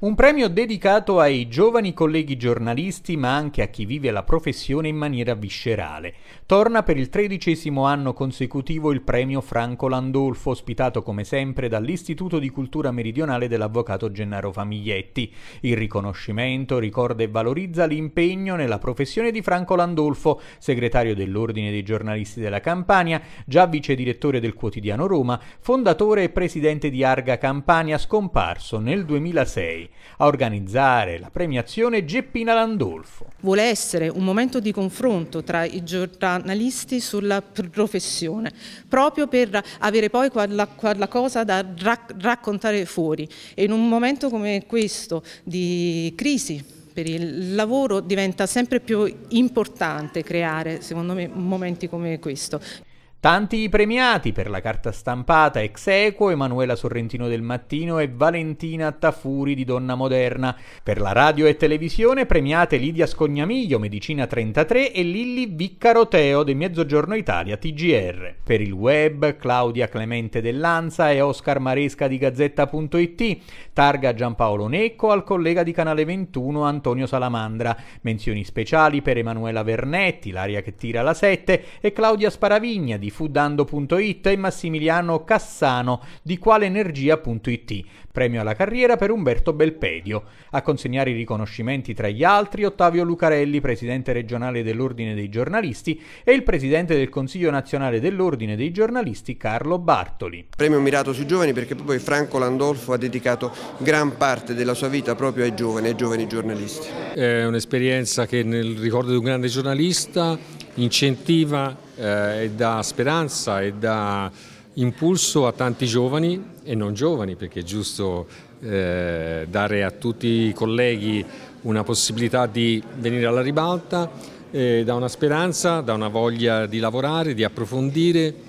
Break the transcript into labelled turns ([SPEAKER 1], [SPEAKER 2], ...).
[SPEAKER 1] Un premio dedicato ai giovani colleghi giornalisti, ma anche a chi vive la professione in maniera viscerale. Torna per il tredicesimo anno consecutivo il premio Franco Landolfo, ospitato come sempre dall'Istituto di Cultura Meridionale dell'Avvocato Gennaro Famiglietti. Il riconoscimento ricorda e valorizza l'impegno nella professione di Franco Landolfo, segretario dell'Ordine dei giornalisti della Campania, già vice direttore del quotidiano Roma, fondatore e presidente di Arga Campania, scomparso nel 2006.
[SPEAKER 2] A organizzare la premiazione Geppina Landolfo. Vuole essere un momento di confronto tra i giornalisti sulla professione, proprio per avere poi quella, quella cosa da rac- raccontare fuori. E in un momento come questo di crisi per il lavoro diventa sempre più importante creare, secondo me, momenti come questo.
[SPEAKER 1] Tanti i premiati per la carta stampata ex equo Emanuela Sorrentino del Mattino e Valentina Tafuri di Donna Moderna. Per la radio e televisione premiate Lidia Scognamiglio, Medicina 33 e Lilli Viccaroteo del Mezzogiorno Italia TGR. Per il web Claudia Clemente dell'Anza e Oscar Maresca di Gazzetta.it. Targa Giampaolo Necco al collega di Canale 21 Antonio Salamandra. Menzioni speciali per Emanuela Vernetti, l'aria che tira la 7 e Claudia Sparavigna di di foodando.it e Massimiliano Cassano di qualeenergia.it, premio alla carriera per Umberto Belpedio. A consegnare i riconoscimenti tra gli altri Ottavio Lucarelli, presidente regionale dell'Ordine dei giornalisti, e il presidente del Consiglio nazionale dell'Ordine dei giornalisti
[SPEAKER 3] Carlo Bartoli. Premio mirato sui giovani perché poi Franco Landolfo ha dedicato gran parte della sua vita proprio ai giovani, ai giovani giornalisti. È un'esperienza che nel ricordo di un grande giornalista incentiva eh, e dà speranza e dà impulso a tanti giovani e non giovani, perché è giusto eh, dare a tutti i colleghi una possibilità di venire alla ribalta, eh, dà una speranza, dà una voglia di lavorare, di approfondire